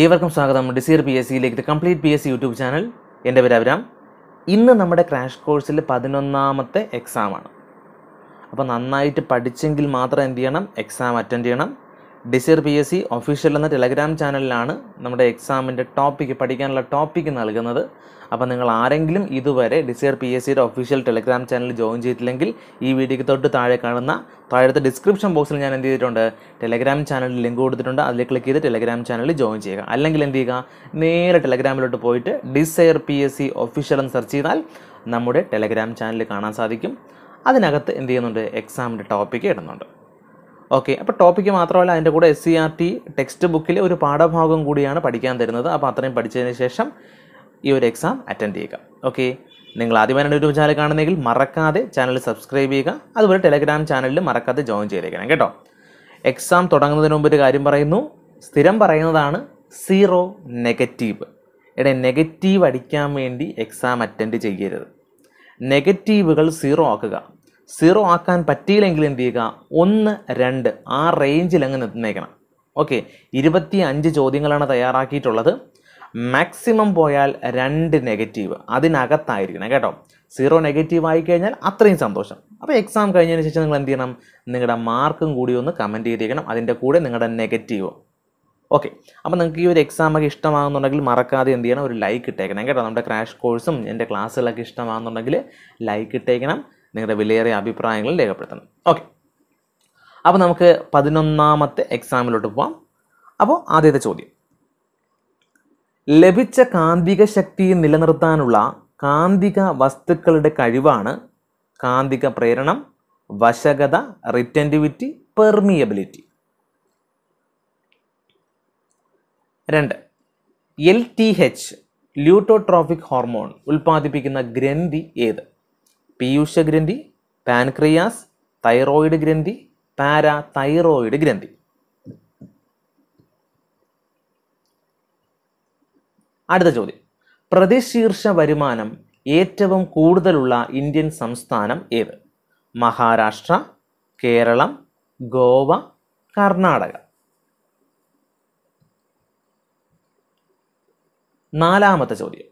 ഏവർക്കും സ്വാഗതം desire P S സിയിലേക്ക് the complete P S C YouTube channel എൻ്റെ പേര് അഭിരാം ഇന്ന് നമ്മുടെ ക്രാഷ് കോഴ്സിൽ പതിനൊന്നാമത്തെ എക്സാമാണ് അപ്പോൾ നന്നായിട്ട് പഠിച്ചെങ്കിൽ മാത്രം എന്ത് ചെയ്യണം എക്സാം അറ്റൻഡ് ചെയ്യണം desire P S C official എന്ന ടെലഗ്രാം ചാനലിലാണ് നമ്മുടെ എക്സാമിൻ്റെ ടോപ്പിക്ക് പഠിക്കാനുള്ള ടോപ്പിക്ക് നൽകുന്നത് അപ്പോൾ നിങ്ങൾ ആരെങ്കിലും ഇതുവരെ ഡിസിയർ പി എസ് സിയുടെ ഒഫീഷ്യൽ ടെലഗ്രാം ചാനൽ ജോയിൻ ചെയ്തിട്ടില്ലെങ്കിൽ ഈ വീഡിയോയ്ക്ക് തൊട്ട് താഴെ കാണുന്ന താഴത്തെ ഡിസ്ക്രിപ്ഷൻ ബോക്സിൽ ഞാൻ എന്ത് ചെയ്തിട്ടുണ്ട് ടെലഗ്രാം ചാനലിൽ ലിങ്ക് കൊടുത്തിട്ടുണ്ട് അതിൽ ക്ലിക്ക് ചെയ്ത് ടെലഗ്രാം ചാനലിൽ ജോയിൻ ചെയ്യുക അല്ലെങ്കിൽ എന്ത് ചെയ്യുക നേരെ ടെലഗ്രാമിലോട്ട് പോയിട്ട് desire P S C official എന്ന് സെർച്ച് ചെയ്താൽ നമ്മുടെ ടെലഗ്രാം ചാനൽ കാണാൻ സാധിക്കും അതിനകത്ത് എന്ത് ചെയ്യുന്നുണ്ട് എക്സാമിൻ്റെ ടോപ്പിക്ക് ഇടുന്നുണ്ട് ഓക്കെ അപ്പോൾ ടോപ്പിക്ക് മാത്രമല്ല അതിൻ്റെ കൂടെ S C R T text ബുക്കിൽ ഒരു പാഠഭാഗം കൂടിയാണ് പഠിക്കാൻ തരുന്നത് അപ്പോൾ അത്രയും പഠിച്ചതിന് ശേഷം ഈ ഒരു എക്സാം അറ്റൻഡ് ചെയ്യുക ഓക്കെ നിങ്ങൾ ആദ്യമായിട്ട് യൂട്യൂബ് ചാനൽ കാണുന്നെങ്കിൽ മറക്കാതെ ചാനൽ സബ്സ്ക്രൈബ് ചെയ്യുക അതുപോലെ ടെലഗ്രാം ചാനലിൽ മറക്കാതെ ജോയിൻ ചെയ്തേക്കണം കേട്ടോ എക്സാം തുടങ്ങുന്നതിന് മുമ്പ് ഒരു കാര്യം പറയുന്നു സ്ഥിരം പറയുന്നതാണ് സീറോ നെഗറ്റീവ് ഇവിടെ നെഗറ്റീവ് അടിക്കാൻ വേണ്ടി എക്സാം അറ്റൻഡ് ചെയ്യരുത് നെഗറ്റീവുകൾ സീറോ ആക്കുക സീറോ ആക്കാൻ പറ്റിയില്ലെങ്കിൽ എന്ത് ചെയ്യുക ഒന്ന് രണ്ട് ആ റേഞ്ചിൽ അങ്ങ് നിന്നേക്കണം ഓക്കെ ഇരുപത്തി അഞ്ച് ചോദ്യങ്ങളാണ് തയ്യാറാക്കിയിട്ടുള്ളത് മാക്സിമം പോയാൽ രണ്ട് നെഗറ്റീവ് അതിനകത്തായിരിക്കണം കേട്ടോ സീറോ നെഗറ്റീവ് ആയി കഴിഞ്ഞാൽ അത്രയും സന്തോഷം അപ്പോൾ എക്സാം കഴിഞ്ഞതിന് ശേഷം നിങ്ങൾ എന്ത് ചെയ്യണം നിങ്ങളുടെ മാർക്കും കൂടി ഒന്ന് കമൻറ്റ് ചെയ്തിരിക്കണം അതിൻ്റെ കൂടെ നിങ്ങളുടെ നെഗറ്റീവ് ഓക്കെ അപ്പോൾ നിങ്ങൾക്ക് ഈ ഒരു എക്സാമൊക്കെ ഇഷ്ടമാകുന്നുണ്ടെങ്കിൽ മറക്കാതെ എന്ത് ചെയ്യണം ഒരു ലൈക്ക് ഇട്ടേക്കണം കേട്ടോ നമ്മുടെ ക്രാഷ് കോഴ്സും എൻ്റെ ക്ലാസ്സുകളൊക്കെ ഇഷ്ടമാകുന്നുണ്ടെങ്കിൽ ലൈക്ക് ഇട്ടേക്കണം നിങ്ങളുടെ വിലയേറിയ അഭിപ്രായങ്ങൾ രേഖപ്പെടുത്തണം ഓക്കെ അപ്പോൾ നമുക്ക് പതിനൊന്നാമത്തെ എക്സാമിലോട്ട് പോവാം അപ്പോൾ ആദ്യത്തെ ചോദ്യം ലഭിച്ച കാന്തിക ശക്തി നിലനിർത്താനുള്ള കാന്തിക വസ്തുക്കളുടെ കഴിവാണ് കാന്തിക പ്രേരണം വശകത റിറ്റൻറ്റിവിറ്റി പെർമിയബിലിറ്റി രണ്ട് L T H luteotrophic hormone ഉൽപ്പാദിപ്പിക്കുന്ന ഗ്രന്ഥി ഏത് പീയൂഷ ഗ്രന്ഥി പാൻക്രിയാസ് തൈറോയിഡ് ഗ്രന്ഥി പാരാ തൈറോയിഡ് ഗ്രന്ഥി അടുത്ത ചോദ്യം പ്രതിശീർഷ വരുമാനം ഏറ്റവും കൂടുതലുള്ള ഇന്ത്യൻ സംസ്ഥാനം ഏത് മഹാരാഷ്ട്ര കേരളം ഗോവ കർണാടക നാലാമത്തെ ചോദ്യം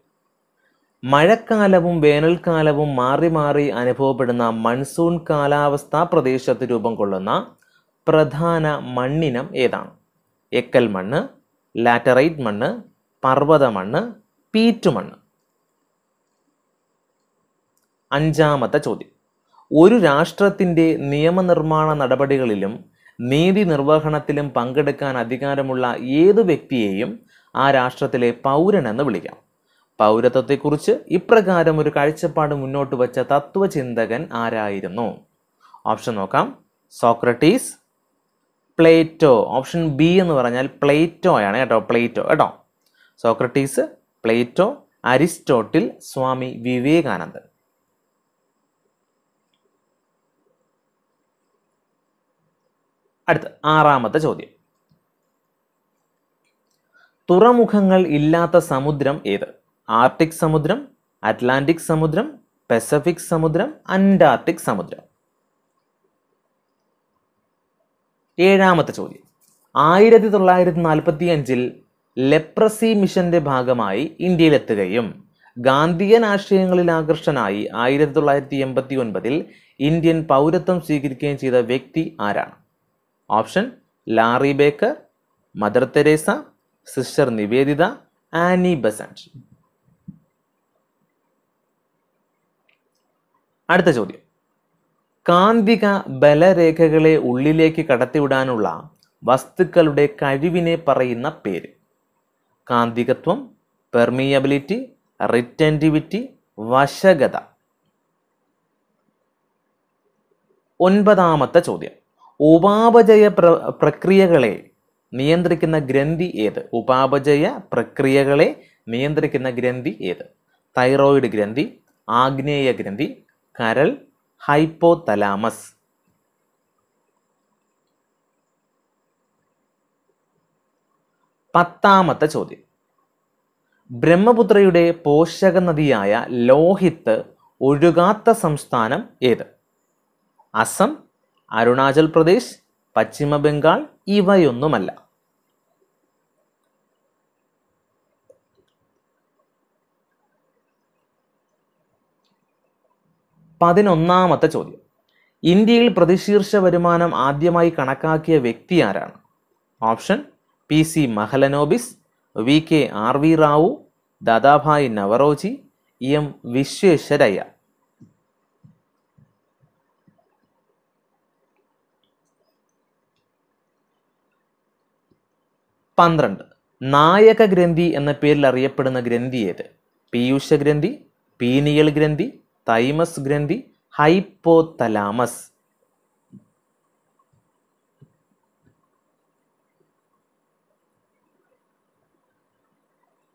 മഴക്കാലവും വേനൽക്കാലവും മാറി മാറി അനുഭവപ്പെടുന്ന മൺസൂൺ കാലാവസ്ഥ പ്രദേശത്ത് രൂപം കൊള്ളുന്ന പ്രധാന മണ്ണിനം ഏതാണ് എക്കൽ മണ്ണ് ലാറ്ററൈറ്റ് മണ്ണ് പർവ്വത മണ്ണ് പീറ്റുമണ്ണ് അഞ്ചാമത്തെ ചോദ്യം ഒരു രാഷ്ട്രത്തിൻ്റെ നിയമനിർമ്മാണ നടപടികളിലും നീതി നിർവഹണത്തിലും പങ്കെടുക്കാൻ അധികാരമുള്ള ഏതു വ്യക്തിയെയും ആ രാഷ്ട്രത്തിലെ പൗരനെന്ന് വിളിക്കാം പൗരത്വത്തെക്കുറിച്ച് ഇപ്രകാരം ഒരു കാഴ്ചപ്പാട് മുന്നോട്ട് വച്ച തത്വചിന്തകൻ ആരായിരുന്നു ഓപ്ഷൻ നോക്കാം സോക്രട്ടീസ് പ്ലേറ്റോ ഓപ്ഷൻ ബി എന്ന് പറഞ്ഞാൽ പ്ലേറ്റോയാണ് കേട്ടോ പ്ലേറ്റോ കേട്ടോ Socrates Plato Aristotle Swami Vivekanandan അടുത്ത ആറാമത്തെ ചോദ്യം തുറമുഖങ്ങൾ ഇല്ലാത്ത സമുദ്രം ഏത് ആർട്ടിക് സമുദ്രം അറ്റ്ലാന്റിക് സമുദ്രം പസഫിക് സമുദ്രം അന്റാർട്ടിക് സമുദ്രം ഏഴാമത്തെ ചോദ്യം ആയിരത്തി തൊള്ളായിരത്തി നാൽപ്പത്തി അഞ്ചിൽ ലെപ്രസി മിഷന്റെ ഭാഗമായി ഇന്ത്യയിലെത്തുകയും ഗാന്ധിയൻ ആശയങ്ങളിൽ ആകർഷനായി ആയിരത്തി തൊള്ളായിരത്തി എൺപത്തി ഒൻപതിൽ ഇന്ത്യൻ പൗരത്വം സ്വീകരിക്കുകയും ചെയ്ത വ്യക്തി ആരാണ് option Larry Baker mother Teresa sister Nivedita Annie Besant അടുത്ത ചോദ്യം കാന്തിക ബലരേഖകളെ ഉള്ളിലേക്ക് കടത്തിവിടാനുള്ള വസ്തുക്കളുടെ കഴിവിനെ പറയുന്ന പേര് കാന്തികത്വം പെർമിയബിലിറ്റി റിറ്റൻറ്റിവിറ്റി വശകത ഒൻപതാമത്തെ ചോദ്യം ഉപാപചയ പ്ര പ്രക്രിയകളെ നിയന്ത്രിക്കുന്ന ഗ്രന്ഥി ഏത് ഉപാപചയ പ്രക്രിയകളെ നിയന്ത്രിക്കുന്ന ഗ്രന്ഥി ഏത് തൈറോയിഡ് ഗ്രന്ഥി ആഗ്നേയ ഗ്രന്ഥി കരൾ ഹൈപ്പോതലാമസ് പത്താമത്തെ ചോദ്യം ബ്രഹ്മപുത്രയുടെ പോഷക നദിയായ ലോഹിത്ത് ഒഴുകാത്ത സംസ്ഥാനം ഏത് അസം അരുണാചൽ പ്രദേശ് പശ്ചിമ ബംഗാൾ ഇവയൊന്നുമല്ല പതിനൊന്നാമത്തെ ചോദ്യം ഇന്ത്യയിൽ പ്രതിശീർഷ വരുമാനം ആദ്യമായി കണക്കാക്കിയ വ്യക്തി ആരാണ് option P C Mahalanobis V K R V Rao Dadabhai Naoroji M Visvesvaraya പന്ത്രണ്ട് നായക ഗ്രന്ഥി എന്ന പേരിൽ അറിയപ്പെടുന്ന ഗ്രന്ഥി ഏത് പീയൂഷ ഗ്രന്ഥി പീനിയൽ ഗ്രന്ഥി തൈമസ് ഗ്രന്ഥി ഹൈപ്പോതലാമസ്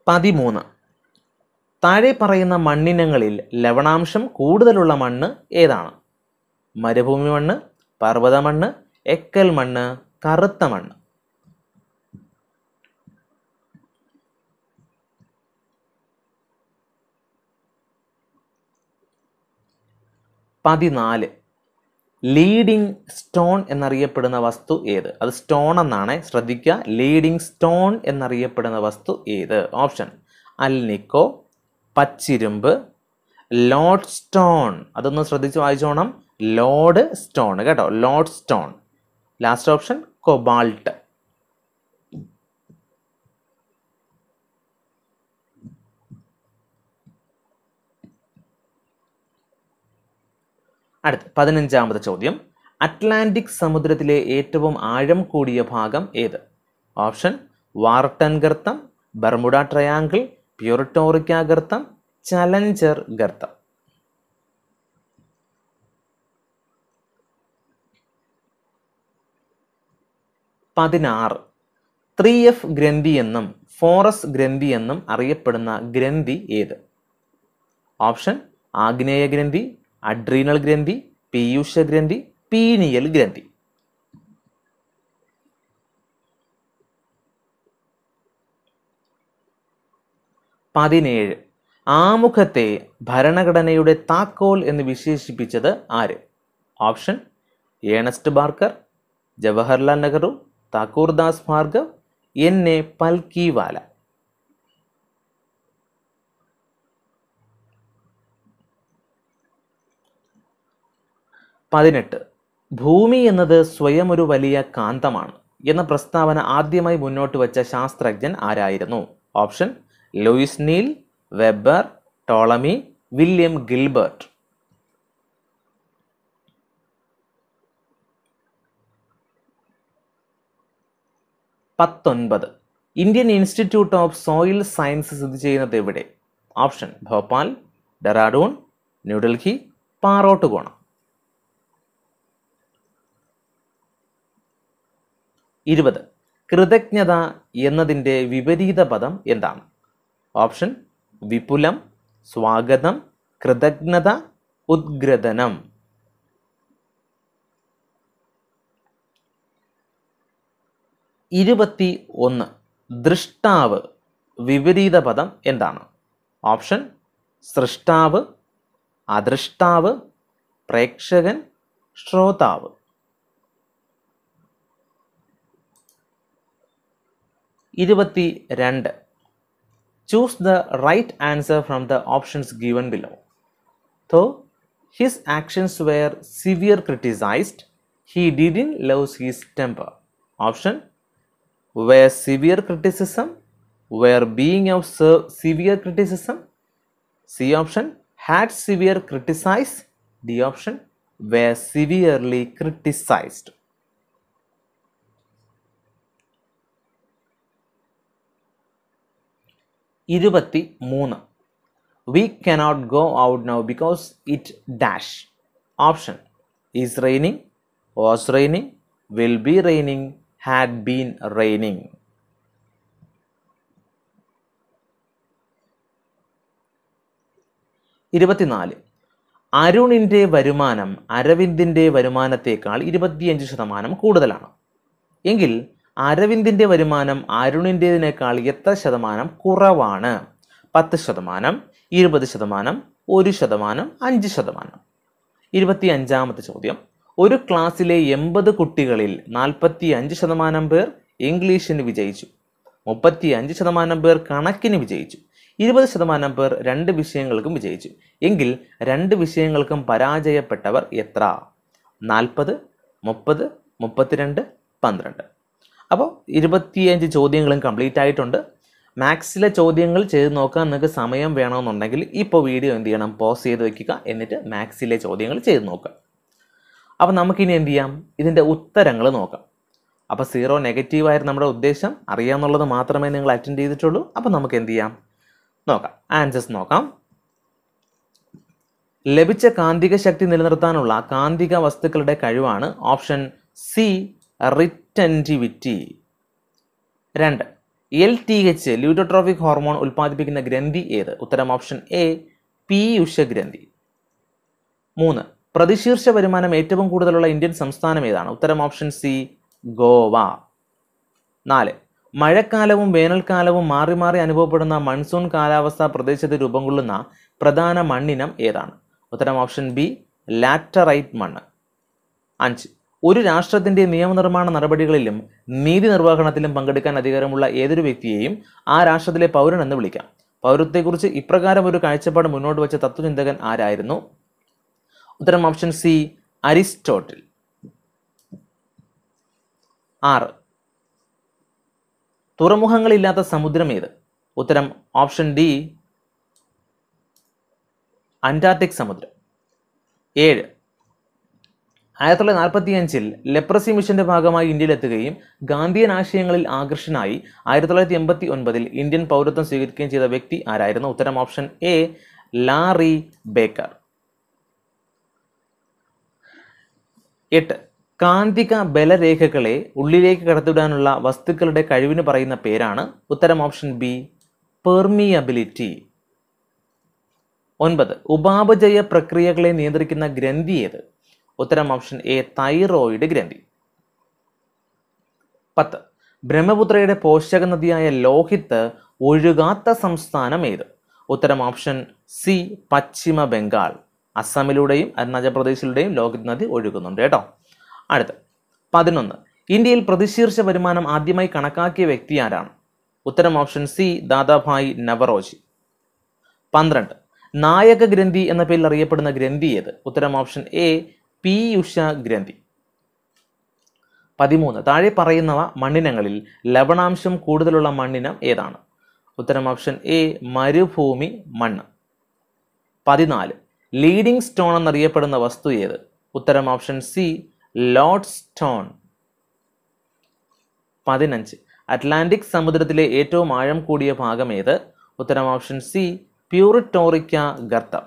പതിമൂന്ന് താഴെ പറയുന്ന മണ്ണിനങ്ങളിൽ ലവണാംശം കൂടുതലുള്ള മണ്ണ് ഏതാണ് മരുഭൂമി മണ്ണ് പർവ്വത മണ്ണ് എക്കൽ മണ്ണ് കറുത്ത മണ്ണ് പതിനാല് ലീഡിങ് സ്റ്റോൺ എന്നറിയപ്പെടുന്ന വസ്തു ഏത് അത് സ്റ്റോൺ എന്നാണ് ശ്രദ്ധിക്കുക ലീഡിങ് സ്റ്റോൺ എന്നറിയപ്പെടുന്ന വസ്തു ഏത് ഓപ്ഷൻ അൽനിക്കോ പച്ചിരുമ്പ് ലോഡ് സ്റ്റോൺ അതൊന്ന് ശ്രദ്ധിച്ച് വായിച്ചോണം ലോഡ് സ്റ്റോൺ കേട്ടോ lodestone last option cobalt അടുത്ത പതിനഞ്ചാമത്തെ ചോദ്യം അറ്റ്ലാന്റിക് സമുദ്രത്തിലെ ഏറ്റവും ആഴം കൂടിയ ഭാഗം ഏത് ഓപ്ഷൻ വാർട്ടൻ ഗർത്തം ബർമുഡ ട്രയാങ്കിൾ പ്യൂർട്ടോറിക്ക ഗർത്തം ചലഞ്ചർ ഗർത്തം പതിനാറ് ത്രീ എഫ് ഗ്രന്ഥി എന്നും ഫോറസ് ഗ്രന്ഥി എന്നും അറിയപ്പെടുന്ന ഗ്രന്ഥി ഏത് ഓപ്ഷൻ ആഗ്നേയ ഗ്രന്ഥി അഡ്രീനൽ ഗ്രന്ഥി പീയുഷ ഗ്രന്ഥി പീനിയൽ ഗ്രന്ഥി പതിനേഴ് ആമുഖത്തെ ഭരണഘടനയുടെ താക്കോൽ എന്ന് വിശേഷിപ്പിച്ചത് ആര് option Ernest Barker Jawaharlal Nehru Thakurdas Bhargav N A Palkhivala പതിനെട്ട് ഭൂമി എന്നത് സ്വയം ഒരു വലിയ കാന്തമാണ് എന്ന പ്രസ്താവന ആദ്യമായി മുന്നോട്ട് വച്ച ശാസ്ത്രജ്ഞൻ ആരായിരുന്നു option Louis Neel Weber Ptolemy William Gilbert പത്തൊൻപത് Indian institute of soil science സ്ഥിതി ചെയ്യുന്നത് എവിടെ ഓപ്ഷൻ ഭോപ്പാൽ ഡെറാഡൂൺ ന്യൂഡൽഹി പാറോട്ടുകോണം ഇരുപത് കൃതജ്ഞത എന്നതിൻ്റെ വിപരീത പദം എന്താണ് ഓപ്ഷൻ വിപുലം സ്വാഗതം കൃതജ്ഞത ഉദ്ഗ്രഥനം ഇരുപത്തി ഒന്ന് ദൃഷ്ടാവ് വിപരീത പദം എന്താണ് ഓപ്ഷൻ സൃഷ്ടാവ് അദൃഷ്ടാവ് പ്രേക്ഷകൻ ശ്രോതാവ് ഇരുപത്തി രണ്ട് choose the right answer from the options given below though his actions were severe He he not loves his temper option where severe criticism, where being of severe criticism, C option, had severe criticized, D option, were severely criticized. ഇരുപത്തി മൂന്ന് we cannot go out now because it dash option is raining was raining will be raining had been raining ഇരുപത്തിനാല് അരുണിൻ്റെ വരുമാനം അരവിന്ദിൻ്റെ വരുമാനത്തേക്കാൾ ഇരുപത്തിയഞ്ച് ശതമാനം കൂടുതലാണ് എങ്കിൽ അരവിന്ദിൻ്റെ വരുമാനം അരുണിൻ്റേതിനേക്കാൾ എത്ര ശതമാനം കുറവാണ് പത്ത് ശതമാനം ഇരുപത് ശതമാനം ഒരു ശതമാനം അഞ്ച് ശതമാനം ഇരുപത്തി അഞ്ചാമത്തെ ചോദ്യം ഒരു ക്ലാസ്സിലെ എൺപത് കുട്ടികളിൽ നാൽപ്പത്തി അഞ്ച് ശതമാനം പേർ ഇംഗ്ലീഷിന് വിജയിച്ചു മുപ്പത്തി അഞ്ച് ശതമാനം പേർ കണക്കിന് വിജയിച്ചു ഇരുപത് ശതമാനം പേർ രണ്ട് വിഷയങ്ങൾക്കും വിജയിച്ചു എങ്കിൽ രണ്ട് വിഷയങ്ങൾക്കും പരാജയപ്പെട്ടവർ എത്ര നാൽപ്പത് മുപ്പത് മുപ്പത്തിരണ്ട് പന്ത്രണ്ട് അപ്പോൾ ഇരുപത്തിയഞ്ച് ചോദ്യങ്ങളും കംപ്ലീറ്റ് ആയിട്ടുണ്ട് മാത്സിലെ ചോദ്യങ്ങൾ ചെയ്ത് നോക്കാൻ നിങ്ങൾക്ക് സമയം വേണമെന്നുണ്ടെങ്കിൽ ഇപ്പോൾ വീഡിയോ എന്ത് ചെയ്യണം പോസ് ചെയ്ത് വയ്ക്കുക എന്നിട്ട് മാത്സിലെ ചോദ്യങ്ങൾ ചെയ്ത് നോക്കുക അപ്പോൾ നമുക്കിനി എന്ത് ചെയ്യാം ഇതിൻ്റെ ഉത്തരങ്ങൾ നോക്കാം അപ്പോൾ സീറോ നെഗറ്റീവായിരുന്നു നമ്മുടെ ഉദ്ദേശം അറിയാമെന്നുള്ളത് മാത്രമേ നിങ്ങൾ അറ്റൻഡ് ചെയ്തിട്ടുള്ളൂ അപ്പോൾ നമുക്ക് എന്ത് ചെയ്യാം നോക്കാം ആൻസേഴ്സ് നോക്കാം ലഭിച്ച കാന്തിക ശക്തി നിലനിർത്താനുള്ള കാന്തിക വസ്തുക്കളുടെ കഴിവാണ് ഓപ്ഷൻ സി റിറ്റൻറ്റിവിറ്റി രണ്ട് L T H luteotrophic hormone ഉൽപ്പാദിപ്പിക്കുന്ന ഗ്രന്ഥി ഏത് ഉത്തരം ഓപ്ഷൻ എ പീയുഷ ഗ്രന്ഥി മൂന്ന് പ്രതിശീർഷ വരുമാനം ഏറ്റവും കൂടുതലുള്ള ഇന്ത്യൻ സംസ്ഥാനം ഏതാണ് ഉത്തരം ഓപ്ഷൻ സി ഗോവ നാല് മഴക്കാലവും വേനൽക്കാലവും മാറി മാറി അനുഭവപ്പെടുന്ന മൺസൂൺ കാലാവസ്ഥ പ്രദേശത്ത് രൂപം കൊള്ളുന്ന പ്രധാന മണ്ണിനം ഏതാണ് ഉത്തരം ഓപ്ഷൻ ബി ലാറ്ററൈറ്റ് മണ്ണ് അഞ്ച് ഒരു രാഷ്ട്രത്തിൻ്റെ നിയമനിർമ്മാണ നടപടികളിലും നീതി നിർവഹണത്തിലും പങ്കെടുക്കാൻ അധികാരമുള്ള ഏതൊരു വ്യക്തിയെയും ആ രാഷ്ട്രത്തിലെ പൗരൻ എന്ന് വിളിക്കാം പൗരത്തെക്കുറിച്ച് ഇപ്രകാരം ഒരു കാഴ്ചപ്പാട് മുന്നോട്ട് വെച്ച തത്വചിന്തകൻ ആരായിരുന്നു ഉത്തരം ഓപ്ഷൻ സി അരിസ്റ്റോട്ടിൽ ആറ് തുറമുഖങ്ങളില്ലാത്ത സമുദ്രം ഏത് ഉത്തരം ഓപ്ഷൻ ഡി അന്റാർട്ടിക് സമുദ്രം ഏഴ് ആയിരത്തി തൊള്ളായിരത്തി നാൽപ്പത്തി അഞ്ചിൽ ലെപ്രസി മിഷന്റെ ഭാഗമായി ഇന്ത്യയിലെത്തുകയും ഗാന്ധിയൻ ആശയങ്ങളിൽ ആകർഷനായി ആയിരത്തി തൊള്ളായിരത്തി എൺപത്തി ഒൻപതിൽ ഇന്ത്യൻ പൗരത്വം സ്വീകരിക്കുകയും ചെയ്ത വ്യക്തി ആരായിരുന്നു ഉത്തരം ഓപ്ഷൻ എ ലാറി ബേക്കർ എട്ട് കാന്തിക ബലരേഖകളെ ഉള്ളിലേക്ക് കടത്തിവിടാനുള്ള വസ്തുക്കളുടെ കഴിവിന് പറയുന്ന പേരാണ് ഉത്തരം ഓപ്ഷൻ ബി പെർമിയബിലിറ്റി ഒൻപത് ഉപാപചയ പ്രക്രിയകളെ നിയന്ത്രിക്കുന്ന ഗ്രന്ഥി ഏത് ഉത്തരം ഓപ്ഷൻ എ തൈറോയിഡ് ഗ്രന്ഥി പത്ത് ബ്രഹ്മപുത്രയുടെ പോഷക നദിയായ ലോഹിത്ത് ഒഴുകാത്ത സംസ്ഥാനം ഏത് ഉത്തരം ഓപ്ഷൻ സി പശ്ചിമ ബംഗാൾ അസമിലൂടെയും അരുണാചൽ പ്രദേശിലൂടെയും ലോഹിത് നദി ഒഴുകുന്നുണ്ട് കേട്ടോ അടുത്ത് പതിനൊന്ന് ഇന്ത്യയിൽ പ്രതിശീർഷ വരുമാനം ആദ്യമായി കണക്കാക്കിയ വ്യക്തി ആരാണ് ഉത്തരം ഓപ്ഷൻ സി ദാദാഭായ് നവറോജി പന്ത്രണ്ട് നായക ഗ്രന്ഥി എന്ന പേരിൽ അറിയപ്പെടുന്ന ഗ്രന്ഥി ഏത് ഉത്തരം ഓപ്ഷൻ എ പീയുഷ ഗ്രന്ഥി പതിമൂന്ന് താഴെ പറയുന്നവ മണ്ണിനങ്ങളിൽ ലവണാംശം കൂടുതലുള്ള മണ്ണിനം ഏതാണ് ഉത്തരം ഓപ്ഷൻ എ മരുഭൂമി മണ്ണ് പതിനാല് ലീഡിംഗ് സ്റ്റോൺ എന്നറിയപ്പെടുന്ന വസ്തു ഏത് ഉത്തരം ഓപ്ഷൻ സി ലോഡ് സ്റ്റോൺ പതിനഞ്ച് അറ്റ്ലാന്റിക് സമുദ്രത്തിലെ ഏറ്റവും ആഴം കൂടിയ ഭാഗം ഏത് ഉത്തരം ഓപ്ഷൻ സി പ്യൂറിറ്റോറിക്ക ഗർത്തം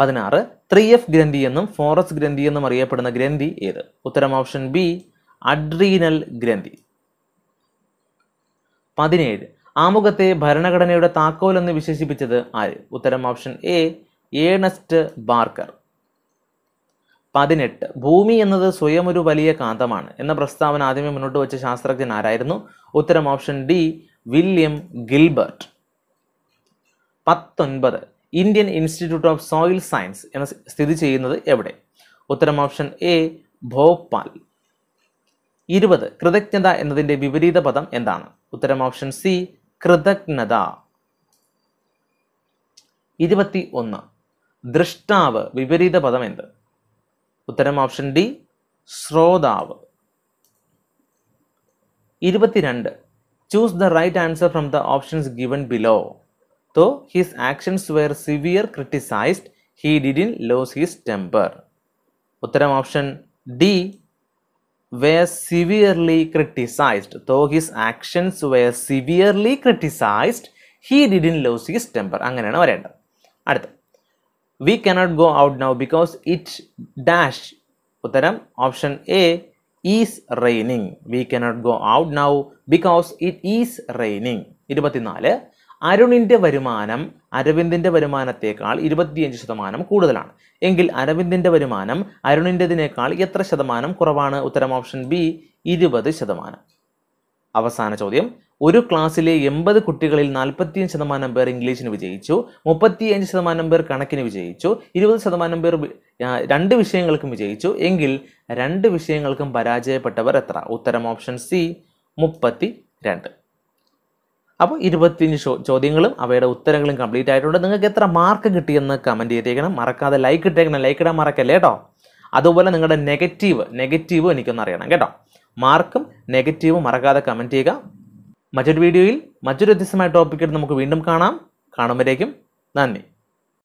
പതിനാറ് ത്രീ എഫ് ഗ്രന്ഥി എന്നും ഫോറസ് ഗ്രന്ഥി എന്നും അറിയപ്പെടുന്ന ഗ്രന്ഥി ഏത് ഉത്തരം ഓപ്ഷൻ ബി അഡ്രീനൽ ഗ്രന്ഥി പതിനേഴ് ആമുഖത്തെ ഭരണഘടനയുടെ താക്കോൽ എന്ന് വിശേഷിപ്പിച്ചത് ആര് ഉത്തരം ഓപ്ഷൻ എ ഏണസ്റ്റ് ബാർക്കർ പതിനെട്ട് ഭൂമി എന്നത് സ്വയം ഒരു വലിയ കാന്തമാണ് എന്ന പ്രസ്താവന ആദ്യമേ മുന്നോട്ട് വെച്ച ശാസ്ത്രജ്ഞൻ ആരായിരുന്നു ഉത്തരം ഓപ്ഷൻ ഡി വില്യം ഗിൽബർട്ട് പത്തൊൻപത് Indian institute of soil science എന്ന സ്ഥിതി ചെയ്യുന്നത് എവിടെ ഉത്തരം ഓപ്ഷൻ എ ഭോപ്പാൽ ഇരുപത് കൃതജ്ഞത എന്നതിൻ്റെ വിപരീത പദം എന്താണ് ഉത്തരം ഓപ്ഷൻ സി കൃതജ്ഞത ഇരുപത്തി ഒന്ന് ദൃഷ്ടാവ് വിപരീത പദം എന്ത് ഉത്തരം ഓപ്ഷൻ ഡി ശ്രോതാവ് ഇരുപത്തിരണ്ട് choose the right answer from the options given below Though his actions were severe criticized, he didn't lose his temper. ഉത്തരം option D were severely criticized. Though his actions were severely criticized, he didn't lose his temper. അങ്ങനെയാണ് വരേണ്ടത് അടുത്ത we cannot go out now because it dash ഉത്തരം option A is raining we cannot go out now because it is raining ഇരുപത്തിനാല് അരുണിൻ്റെ വരുമാനം അരവിന്ദിൻ്റെ വരുമാനത്തേക്കാൾ ഇരുപത്തിയഞ്ച് ശതമാനം കൂടുതലാണ് എങ്കിൽ അരവിന്ദിൻ്റെ വരുമാനം അരുണിൻ്റെതിനേക്കാൾ എത്ര ശതമാനം കുറവാണ് ഉത്തരം ഓപ്ഷൻ ബി ഇരുപത് ശതമാനം അവസാന ചോദ്യം ഒരു ക്ലാസ്സിലെ എൺപത് കുട്ടികളിൽ നാൽപ്പത്തിയഞ്ച് ശതമാനം പേർ ഇംഗ്ലീഷിന് വിജയിച്ചു മുപ്പത്തിയഞ്ച് ശതമാനം പേർ കണക്കിന് വിജയിച്ചു ഇരുപത് ശതമാനം പേർ രണ്ട് വിഷയങ്ങൾക്കും വിജയിച്ചു എങ്കിൽ രണ്ട് വിഷയങ്ങൾക്കും പരാജയപ്പെട്ടവർ എത്ര ഉത്തരം ഓപ്ഷൻ സി മുപ്പത്തി രണ്ട് അപ്പോൾ ഇരുപത്തിയഞ്ച് ചോദ്യങ്ങളും അവയുടെ ഉത്തരങ്ങളും കംപ്ലീറ്റ് ആയിട്ടുണ്ട് നിങ്ങൾക്ക് എത്ര മാർക്ക് കിട്ടിയെന്ന് കമൻറ്റ് ചെയ്തേക്കണം മറക്കാതെ ലൈക്ക് ഇട്ടേക്കണം ലൈക്ക് ഇടാൻ മറക്കല്ലേ കേട്ടോ അതുപോലെ നിങ്ങളുടെ നെഗറ്റീവ് നെഗറ്റീവ് എനിക്കൊന്ന് അറിയണം കേട്ടോ മാർക്കും നെഗറ്റീവും മറക്കാതെ കമൻറ്റ് ചെയ്യുക മറ്റൊരു വീഡിയോയിൽ മറ്റൊരു വ്യത്യസ്തമായ ടോപ്പിക്കായിട്ട് നമുക്ക് വീണ്ടും കാണാം കാണുമ്പോഴേക്കും നന്ദി